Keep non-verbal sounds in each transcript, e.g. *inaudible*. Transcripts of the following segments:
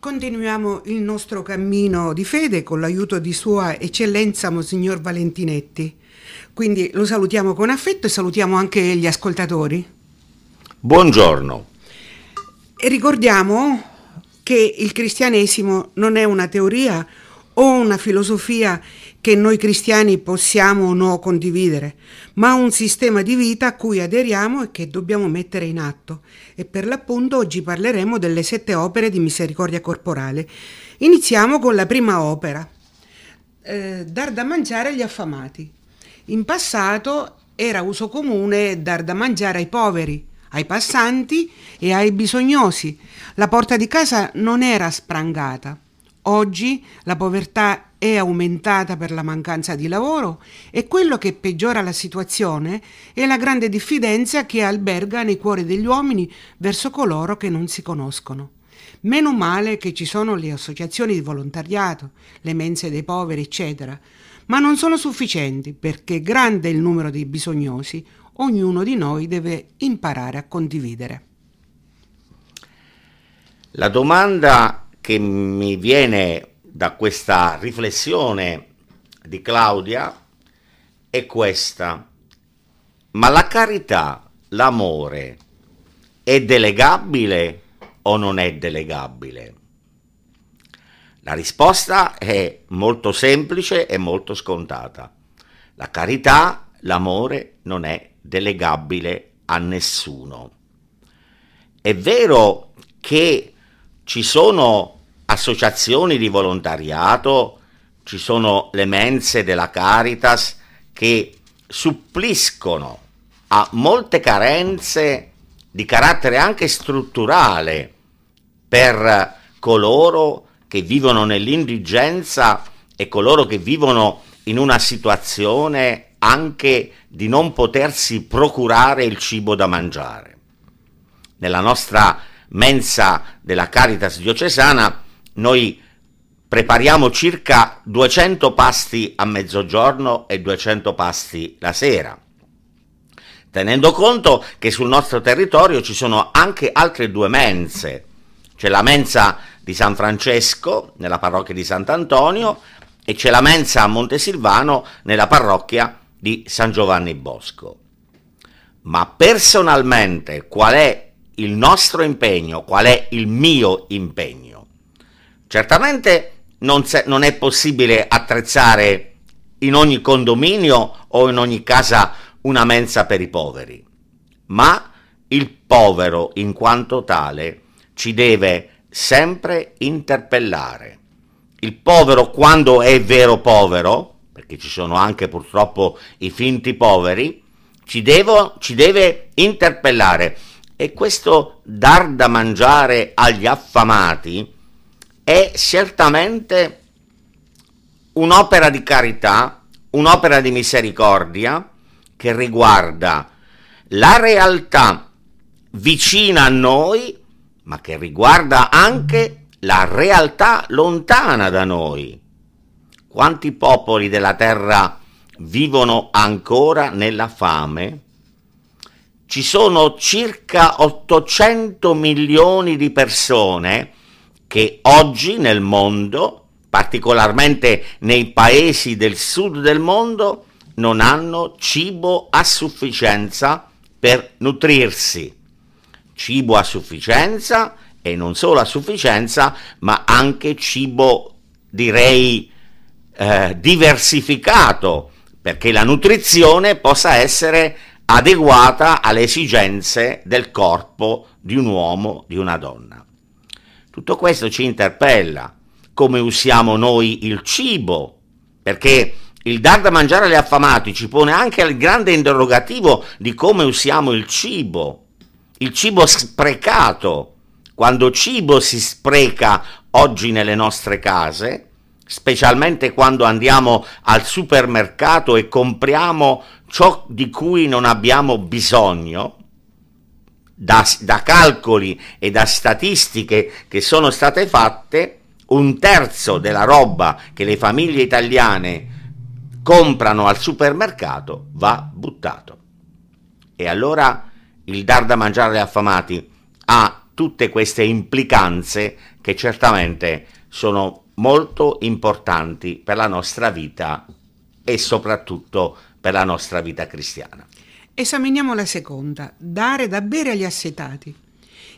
Continuiamo il nostro cammino di fede con l'aiuto di Sua Eccellenza Monsignor Valentinetti. Quindi lo salutiamo con affetto e salutiamo anche gli ascoltatori. Buongiorno. E ricordiamo che il cristianesimo non è una teoria o una filosofia che noi cristiani possiamo o no condividere, ma un sistema di vita a cui aderiamo e che dobbiamo mettere in atto. E per l'appunto oggi parleremo delle sette opere di misericordia corporale. Iniziamo con la prima opera, eh, dar da mangiare agli affamati. In passato era uso comune dar da mangiare ai poveri, ai passanti e ai bisognosi. La porta di casa non era sprangata. Oggi la povertà è aumentata per la mancanza di lavoro e quello che peggiora la situazione è la grande diffidenza che alberga nei cuori degli uomini verso coloro che non si conoscono. Meno male che ci sono le associazioni di volontariato, le mense dei poveri, eccetera, ma non sono sufficienti perché grande è il numero dei bisognosi, ognuno di noi deve imparare a condividere. La domanda che mi viene da questa riflessione di Claudia è questa. Ma la carità, l'amore, è delegabile o non è delegabile? La risposta è molto semplice e molto scontata. La carità, l'amore non è delegabile a nessuno. È vero che ci sono associazioni di volontariato, ci sono le mense della Caritas che suppliscono a molte carenze di carattere anche strutturale per coloro che vivono nell'indigenza e coloro che vivono in una situazione anche di non potersi procurare il cibo da mangiare. Nella nostra mensa della Caritas diocesana, noi prepariamo circa 200 pasti a mezzogiorno e 200 pasti la sera tenendo conto che sul nostro territorio ci sono anche altre due mense. C'è la mensa di San Francesco nella parrocchia di Sant'Antonio e c'è la mensa a Montesilvano nella parrocchia di San Giovanni Bosco. Ma personalmente qual è il nostro impegno, qual è il mio impegno. Certamente non, non è possibile attrezzare in ogni condominio o in ogni casa una mensa per i poveri, ma il povero in quanto tale ci deve sempre interpellare. Il povero quando è vero povero, perché ci sono anche purtroppo i finti poveri, ci, devo, ci deve interpellare e questo dar da mangiare agli affamati è certamente un'opera di carità, un'opera di misericordia che riguarda la realtà vicina a noi, ma che riguarda anche la realtà lontana da noi. Quanti popoli della terra vivono ancora nella fame? ci sono circa 800 milioni di persone che oggi nel mondo, particolarmente nei paesi del sud del mondo, non hanno cibo a sufficienza per nutrirsi. Cibo a sufficienza e non solo a sufficienza, ma anche cibo, direi, eh, diversificato, perché la nutrizione possa essere adeguata alle esigenze del corpo di un uomo, di una donna. Tutto questo ci interpella, come usiamo noi il cibo, perché il dar da mangiare agli affamati ci pone anche il grande interrogativo di come usiamo il cibo, il cibo sprecato, quando cibo si spreca oggi nelle nostre case, specialmente quando andiamo al supermercato e compriamo ciò di cui non abbiamo bisogno, da, da calcoli e da statistiche che sono state fatte, un terzo della roba che le famiglie italiane comprano al supermercato va buttato. E allora il dar da mangiare agli affamati ha tutte queste implicanze che certamente sono molto importanti per la nostra vita e soprattutto per la nostra vita cristiana. Esaminiamo la seconda, dare da bere agli assetati.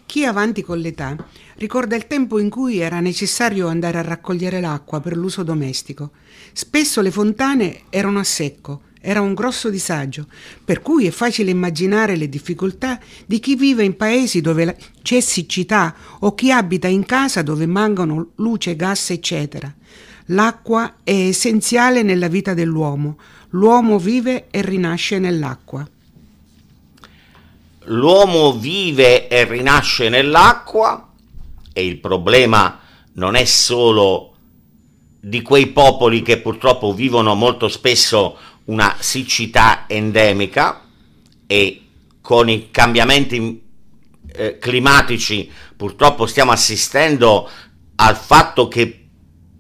Chi è avanti con l'età ricorda il tempo in cui era necessario andare a raccogliere l'acqua per l'uso domestico. Spesso le fontane erano a secco era un grosso disagio, per cui è facile immaginare le difficoltà di chi vive in paesi dove c'è siccità o chi abita in casa dove mancano luce, gas, eccetera. L'acqua è essenziale nella vita dell'uomo. L'uomo vive e rinasce nell'acqua. L'uomo vive e rinasce nell'acqua e il problema non è solo di quei popoli che purtroppo vivono molto spesso una siccità endemica e con i cambiamenti eh, climatici purtroppo stiamo assistendo al fatto che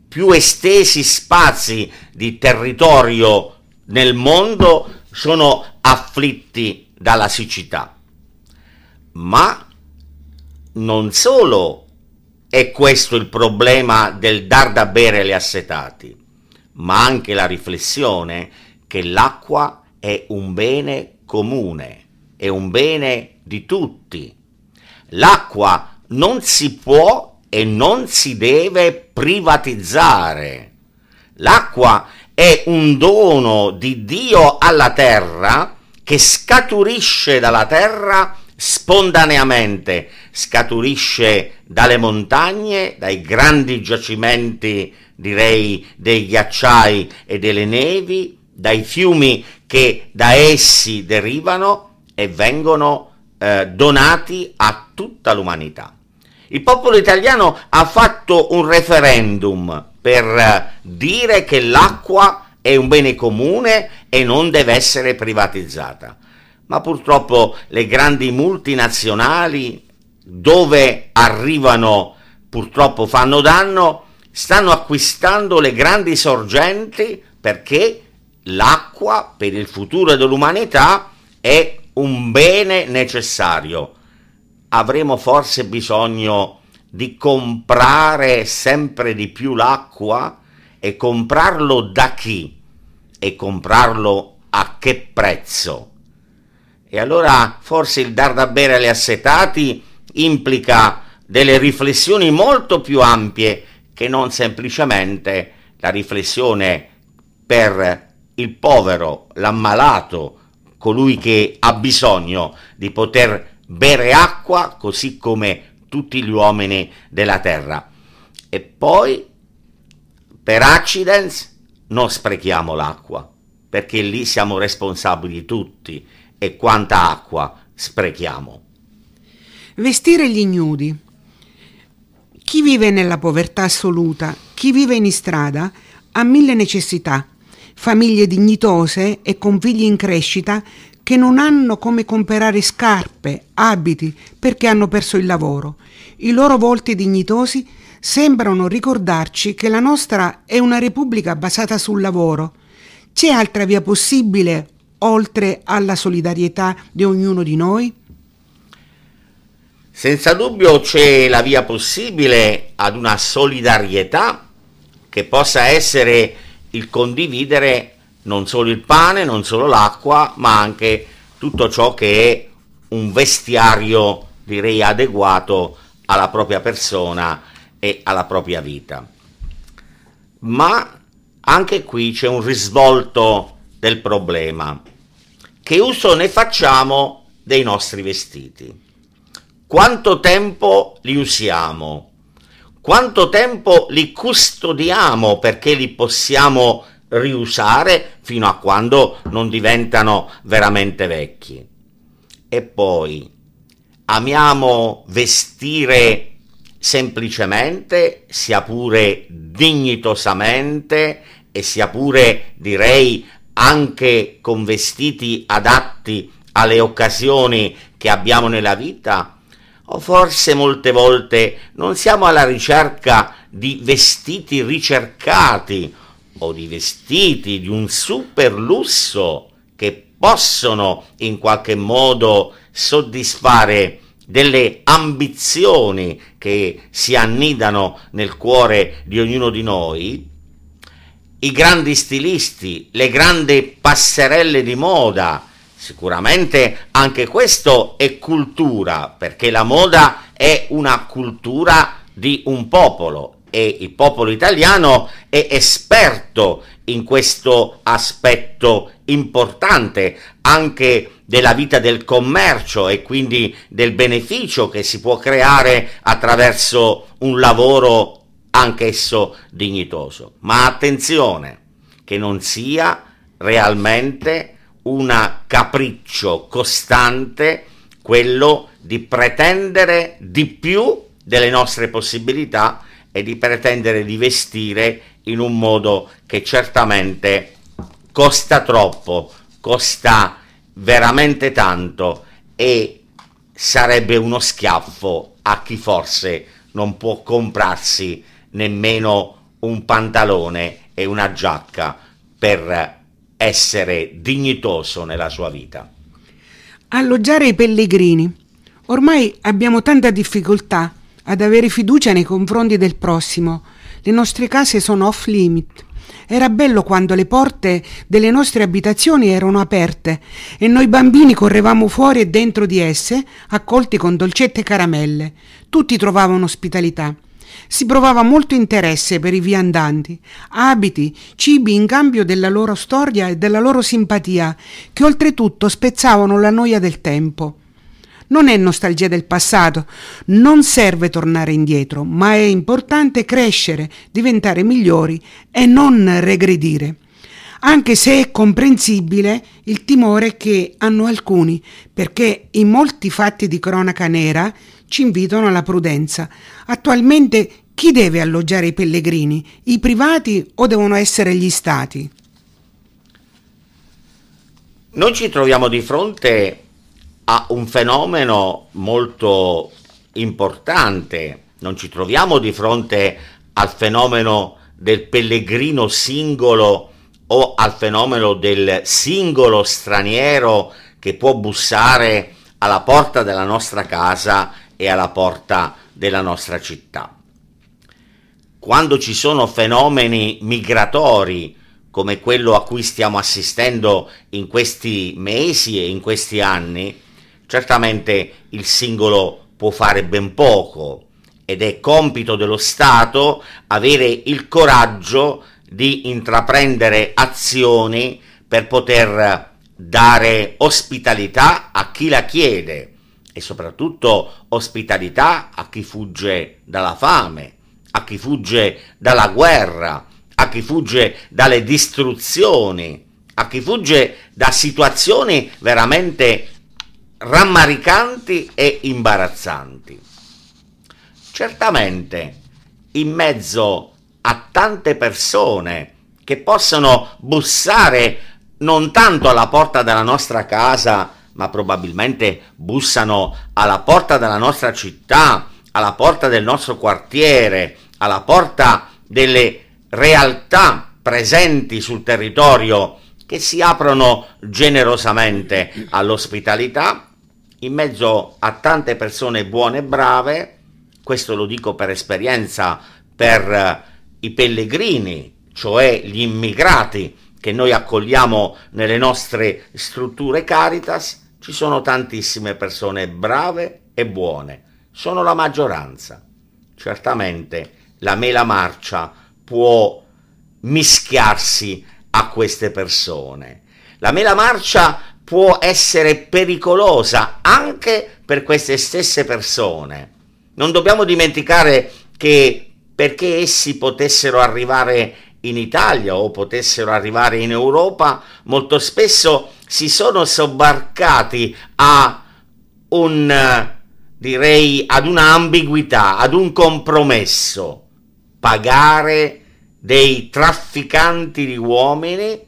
più estesi spazi di territorio nel mondo sono afflitti dalla siccità. Ma non solo è questo il problema del dar da bere agli assetati, ma anche la riflessione che l'acqua è un bene comune, è un bene di tutti. L'acqua non si può e non si deve privatizzare. L'acqua è un dono di Dio alla terra che scaturisce dalla terra spontaneamente, scaturisce dalle montagne, dai grandi giacimenti, direi, dei ghiacciai e delle nevi, dai fiumi che da essi derivano e vengono eh, donati a tutta l'umanità. Il popolo italiano ha fatto un referendum per eh, dire che l'acqua è un bene comune e non deve essere privatizzata. Ma purtroppo le grandi multinazionali dove arrivano purtroppo fanno danno, stanno acquistando le grandi sorgenti perché l'acqua per il futuro dell'umanità è un bene necessario. Avremo forse bisogno di comprare sempre di più l'acqua e comprarlo da chi e comprarlo a che prezzo. E allora forse il dar da bere agli assetati implica delle riflessioni molto più ampie che non semplicemente la riflessione per il povero, l'ammalato, colui che ha bisogno di poter bere acqua così come tutti gli uomini della terra. E poi, per accidents, non sprechiamo l'acqua, perché lì siamo responsabili tutti e quanta acqua sprechiamo. Vestire gli ignudi. Chi vive nella povertà assoluta, chi vive in strada, ha mille necessità famiglie dignitose e con figli in crescita che non hanno come comprare scarpe, abiti, perché hanno perso il lavoro. I loro volti dignitosi sembrano ricordarci che la nostra è una repubblica basata sul lavoro. C'è altra via possibile oltre alla solidarietà di ognuno di noi? Senza dubbio c'è la via possibile ad una solidarietà che possa essere il condividere non solo il pane, non solo l'acqua, ma anche tutto ciò che è un vestiario, direi, adeguato alla propria persona e alla propria vita. Ma anche qui c'è un risvolto del problema. Che uso ne facciamo dei nostri vestiti? Quanto tempo li usiamo? quanto tempo li custodiamo perché li possiamo riusare fino a quando non diventano veramente vecchi. E poi amiamo vestire semplicemente, sia pure dignitosamente e sia pure direi anche con vestiti adatti alle occasioni che abbiamo nella vita o forse molte volte non siamo alla ricerca di vestiti ricercati o di vestiti di un super lusso che possono in qualche modo soddisfare delle ambizioni che si annidano nel cuore di ognuno di noi, i grandi stilisti, le grandi passerelle di moda, Sicuramente anche questo è cultura, perché la moda è una cultura di un popolo e il popolo italiano è esperto in questo aspetto importante anche della vita del commercio e quindi del beneficio che si può creare attraverso un lavoro anch'esso dignitoso. Ma attenzione che non sia realmente un capriccio costante quello di pretendere di più delle nostre possibilità e di pretendere di vestire in un modo che certamente costa troppo, costa veramente tanto e sarebbe uno schiaffo a chi forse non può comprarsi nemmeno un pantalone e una giacca per essere dignitoso nella sua vita? Alloggiare i pellegrini. Ormai abbiamo tanta difficoltà ad avere fiducia nei confronti del prossimo. Le nostre case sono off limit. Era bello quando le porte delle nostre abitazioni erano aperte e noi bambini correvamo fuori e dentro di esse, accolti con dolcette e caramelle. Tutti trovavano ospitalità. Si provava molto interesse per i viandanti, abiti, cibi in cambio della loro storia e della loro simpatia, che oltretutto spezzavano la noia del tempo. Non è nostalgia del passato, non serve tornare indietro, ma è importante crescere, diventare migliori e non regredire anche se è comprensibile il timore che hanno alcuni, perché in molti fatti di cronaca nera ci invitano alla prudenza. Attualmente chi deve alloggiare i pellegrini? I privati o devono essere gli stati? Noi ci troviamo di fronte a un fenomeno molto importante, non ci troviamo di fronte al fenomeno del pellegrino singolo o al fenomeno del singolo straniero che può bussare alla porta della nostra casa e alla porta della nostra città. Quando ci sono fenomeni migratori come quello a cui stiamo assistendo in questi mesi e in questi anni, certamente il singolo può fare ben poco ed è compito dello Stato avere il coraggio di intraprendere azioni per poter dare ospitalità a chi la chiede e soprattutto ospitalità a chi fugge dalla fame, a chi fugge dalla guerra, a chi fugge dalle distruzioni, a chi fugge da situazioni veramente rammaricanti e imbarazzanti. Certamente, in mezzo a tante persone che possono bussare non tanto alla porta della nostra casa, ma probabilmente bussano alla porta della nostra città, alla porta del nostro quartiere, alla porta delle realtà presenti sul territorio che si aprono generosamente all'ospitalità in mezzo a tante persone buone e brave, questo lo dico per esperienza, per eh, i pellegrini, cioè gli immigrati che noi accogliamo nelle nostre strutture Caritas, ci sono tantissime persone brave e buone, sono la maggioranza. Certamente la mela marcia può mischiarsi a queste persone. La mela marcia può essere pericolosa anche per queste stesse persone. Non dobbiamo dimenticare che perché essi potessero arrivare in Italia o potessero arrivare in Europa, molto spesso si sono sobbarcati a un direi ad un'ambiguità, ad un compromesso, pagare dei trafficanti di uomini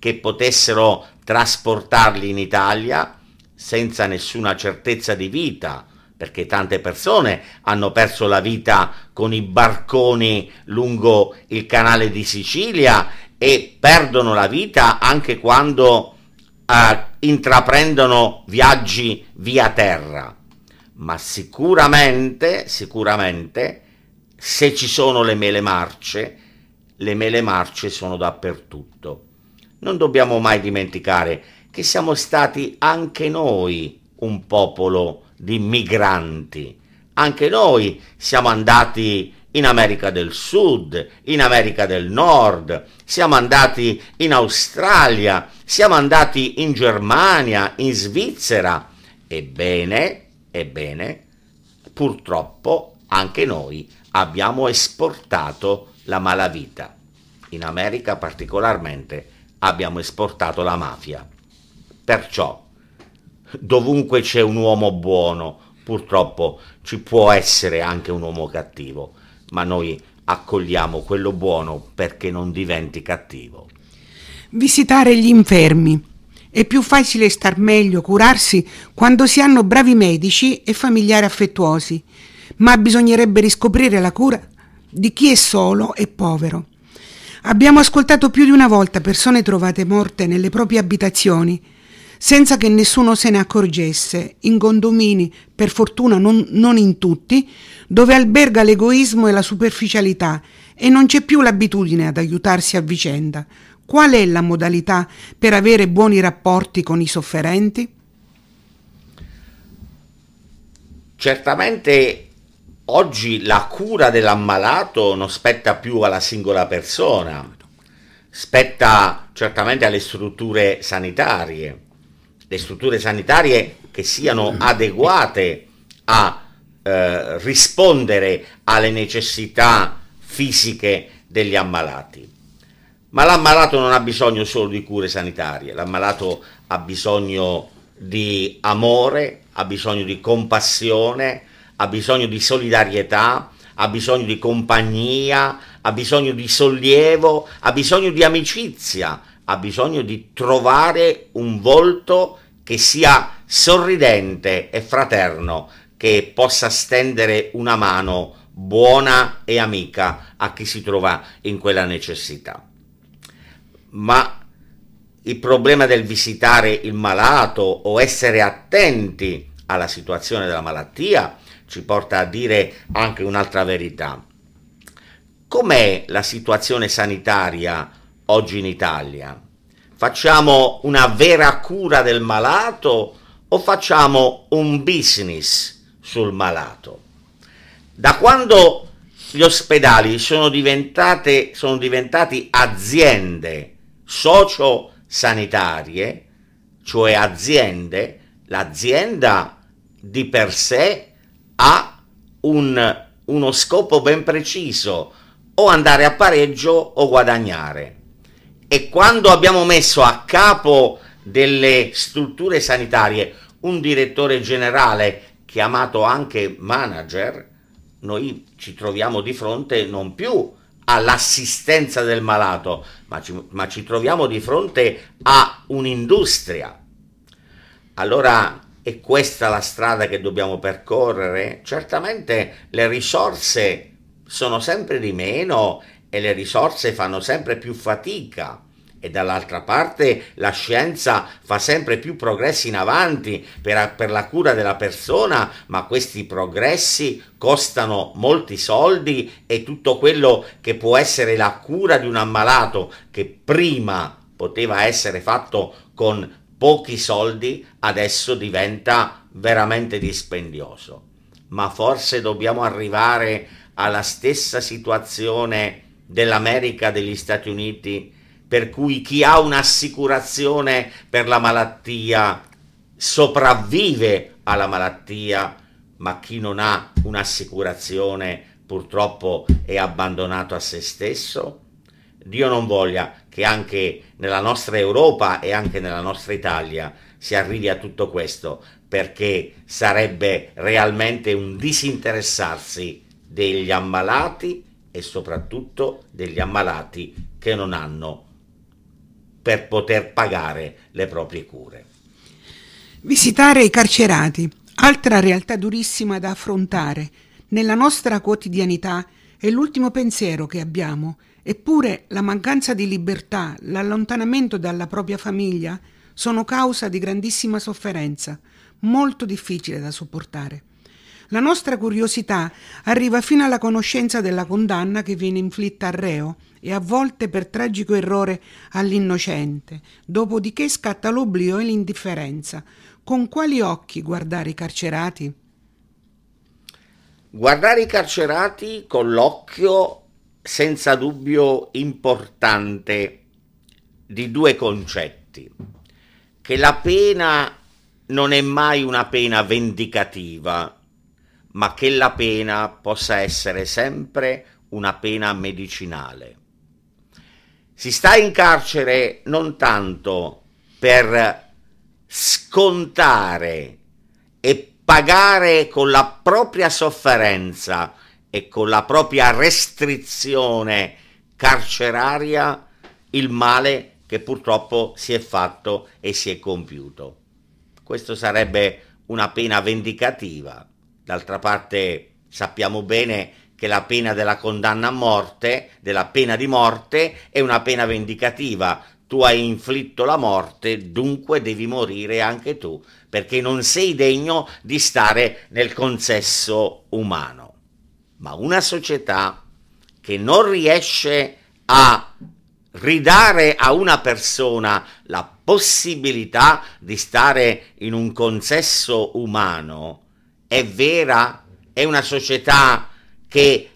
che potessero trasportarli in Italia senza nessuna certezza di vita perché tante persone hanno perso la vita con i barconi lungo il canale di Sicilia e perdono la vita anche quando eh, intraprendono viaggi via terra. Ma sicuramente, sicuramente, se ci sono le mele marce, le mele marce sono dappertutto. Non dobbiamo mai dimenticare che siamo stati anche noi un popolo di migranti. Anche noi siamo andati in America del Sud, in America del Nord, siamo andati in Australia, siamo andati in Germania, in Svizzera. Ebbene, ebbene, purtroppo anche noi abbiamo esportato la malavita. In America particolarmente abbiamo esportato la mafia. Perciò dovunque c'è un uomo buono, purtroppo ci può essere anche un uomo cattivo, ma noi accogliamo quello buono perché non diventi cattivo. Visitare gli infermi. È più facile star meglio, curarsi, quando si hanno bravi medici e familiari affettuosi, ma bisognerebbe riscoprire la cura di chi è solo e povero. Abbiamo ascoltato più di una volta persone trovate morte nelle proprie abitazioni, senza che nessuno se ne accorgesse, in condomini, per fortuna non, non in tutti, dove alberga l'egoismo e la superficialità e non c'è più l'abitudine ad aiutarsi a vicenda. Qual è la modalità per avere buoni rapporti con i sofferenti? Certamente oggi la cura dell'ammalato non spetta più alla singola persona, spetta certamente alle strutture sanitarie le strutture sanitarie che siano mm. adeguate a eh, rispondere alle necessità fisiche degli ammalati. Ma l'ammalato non ha bisogno solo di cure sanitarie, l'ammalato ha bisogno di amore, ha bisogno di compassione, ha bisogno di solidarietà, ha bisogno di compagnia, ha bisogno di sollievo, ha bisogno di amicizia, ha bisogno di trovare un volto che sia sorridente e fraterno, che possa stendere una mano buona e amica a chi si trova in quella necessità. Ma il problema del visitare il malato o essere attenti alla situazione della malattia ci porta a dire anche un'altra verità. Com'è la situazione sanitaria oggi in Italia? Facciamo una vera cura del malato o facciamo un business sul malato? Da quando gli ospedali sono, sono diventati aziende sociosanitarie, cioè aziende, l'azienda di per sé ha un, uno scopo ben preciso, o andare a pareggio o guadagnare e quando abbiamo messo a capo delle strutture sanitarie un direttore generale chiamato anche manager, noi ci troviamo di fronte non più all'assistenza del malato, ma ci, ma ci troviamo di fronte a un'industria. Allora è questa la strada che dobbiamo percorrere? Certamente le risorse sono sempre di meno e le risorse fanno sempre più fatica e dall'altra parte la scienza fa sempre più progressi in avanti per, per, la cura della persona, ma questi progressi costano molti soldi e tutto quello che può essere la cura di un ammalato che prima poteva essere fatto con pochi soldi, adesso diventa veramente dispendioso. Ma forse dobbiamo arrivare alla stessa situazione dell'America, degli Stati Uniti, per cui chi ha un'assicurazione per la malattia sopravvive alla malattia, ma chi non ha un'assicurazione purtroppo è abbandonato a se stesso? Dio non voglia che anche nella nostra Europa e anche nella nostra Italia si arrivi a tutto questo, perché sarebbe realmente un disinteressarsi degli ammalati e soprattutto degli ammalati che non hanno per poter pagare le proprie cure. Visitare i carcerati, altra realtà durissima da affrontare nella nostra quotidianità, è l'ultimo pensiero che abbiamo, eppure la mancanza di libertà, l'allontanamento dalla propria famiglia sono causa di grandissima sofferenza, molto difficile da sopportare. La nostra curiosità arriva fino alla conoscenza della condanna che viene inflitta al reo e a volte per tragico errore all'innocente, dopodiché scatta l'oblio e l'indifferenza. Con quali occhi guardare i carcerati? Guardare i carcerati con l'occhio senza dubbio importante di due concetti, che la pena non è mai una pena vendicativa, ma che la pena possa essere sempre una pena medicinale. Si sta in carcere non tanto per scontare e pagare con la propria sofferenza e con la propria restrizione carceraria il male che purtroppo si è fatto e si è compiuto. Questo sarebbe una pena vendicativa D'altra parte sappiamo bene che la pena della condanna a morte, della pena di morte, è una pena vendicativa. Tu hai inflitto la morte, dunque devi morire anche tu, perché non sei degno di stare nel consesso umano. Ma una società che non riesce a ridare a una persona la possibilità di stare in un consesso umano, è vera? È una società che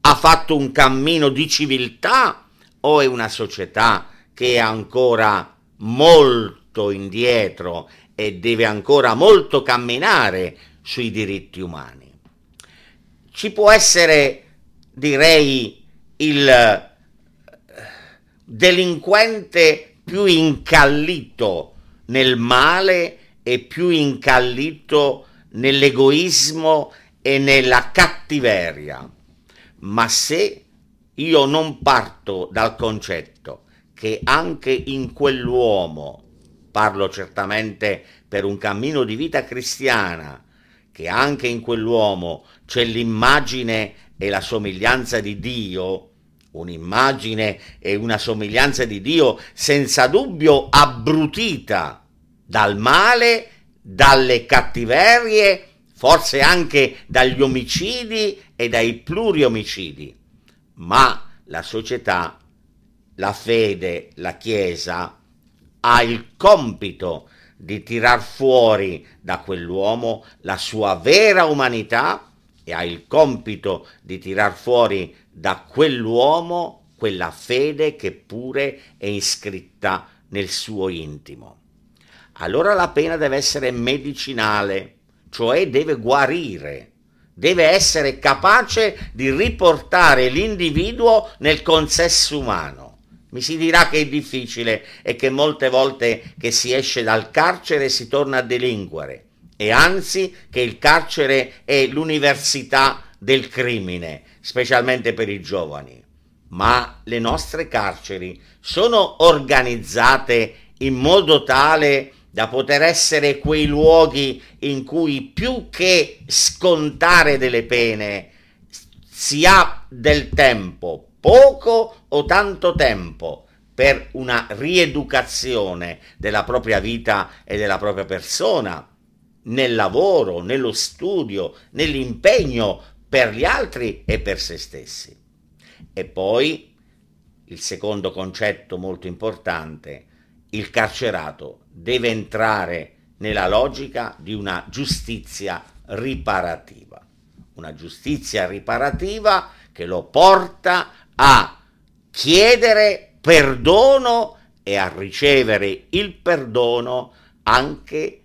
ha fatto un cammino di civiltà o è una società che è ancora molto indietro e deve ancora molto camminare sui diritti umani? Ci può essere, direi, il eh, delinquente più incallito nel male e più incallito nell'egoismo e nella cattiveria. Ma se io non parto dal concetto che anche in quell'uomo, parlo certamente per un cammino di vita cristiana, che anche in quell'uomo c'è l'immagine e la somiglianza di Dio, un'immagine e una somiglianza di Dio senza dubbio abbrutita dal male dalle cattiverie, forse anche dagli omicidi e dai pluriomicidi, ma la società, la fede, la Chiesa ha il compito di tirar fuori da quell'uomo la sua vera umanità e ha il compito di tirar fuori da quell'uomo quella fede che pure è iscritta nel suo intimo allora la pena deve essere medicinale, cioè deve guarire, deve essere capace di riportare l'individuo nel consesso umano. Mi si dirà che è difficile e che molte volte che si esce dal carcere si torna a delinquere e anzi che il carcere è l'università del crimine, specialmente per i giovani. Ma le nostre carceri sono organizzate in modo tale da poter essere quei luoghi in cui più che scontare delle pene si ha del tempo, poco o tanto tempo, per una rieducazione della propria vita e della propria persona, nel lavoro, nello studio, nell'impegno per gli altri e per se stessi. E poi il secondo concetto molto importante, il carcerato deve entrare nella logica di una giustizia riparativa, una giustizia riparativa che lo porta a chiedere perdono e a ricevere il perdono anche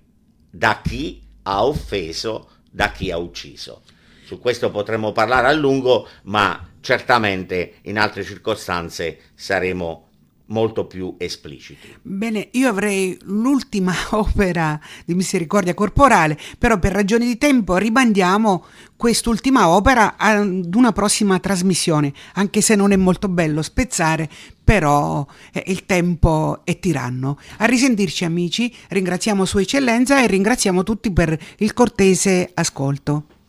da chi ha offeso, da chi ha ucciso. Su questo potremmo parlare a lungo, ma certamente in altre circostanze saremo molto più espliciti. Bene, io avrei l'ultima *laughs* opera di misericordia corporale, però per ragioni di tempo ribandiamo quest'ultima opera ad una prossima trasmissione, anche se non è molto bello spezzare, però eh, il tempo è tiranno. A risentirci amici, ringraziamo Sua Eccellenza e ringraziamo tutti per il cortese ascolto.